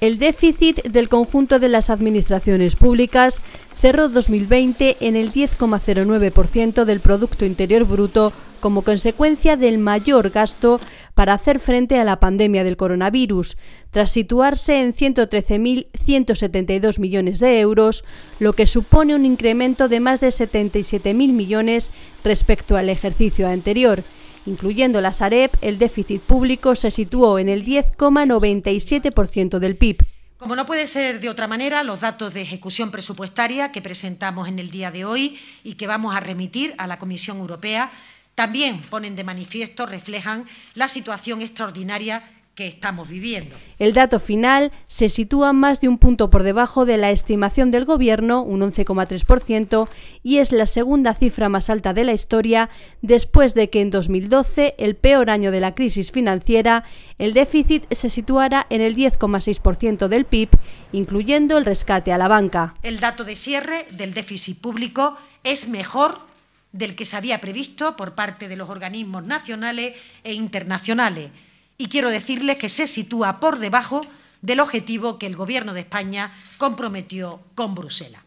El déficit del conjunto de las administraciones públicas cerró 2020 en el 10,09% del Producto Interior Bruto como consecuencia del mayor gasto para hacer frente a la pandemia del coronavirus, tras situarse en 113.172 millones de euros, lo que supone un incremento de más de 77.000 millones respecto al ejercicio anterior. Incluyendo la Sareb, el déficit público se situó en el 10,97% del PIB. Como no puede ser de otra manera, los datos de ejecución presupuestaria que presentamos en el día de hoy y que vamos a remitir a la Comisión Europea también ponen de manifiesto, reflejan la situación extraordinaria estamos viviendo. El dato final se sitúa más de un punto por debajo de la estimación del Gobierno, un 11,3%, y es la segunda cifra más alta de la historia después de que en 2012, el peor año de la crisis financiera, el déficit se situara en el 10,6% del PIB, incluyendo el rescate a la banca. El dato de cierre del déficit público es mejor del que se había previsto por parte de los organismos nacionales e internacionales y quiero decirles que se sitúa por debajo del objetivo que el Gobierno de España comprometió con Bruselas.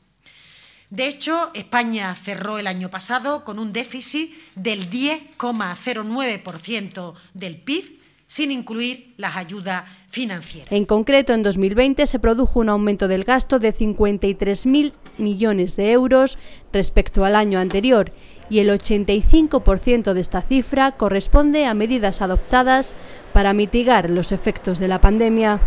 De hecho, España cerró el año pasado con un déficit del 10,09% del PIB, sin incluir las ayudas financieras. En concreto, en 2020 se produjo un aumento del gasto de 53.000 millones de euros respecto al año anterior y el 85% de esta cifra corresponde a medidas adoptadas para mitigar los efectos de la pandemia.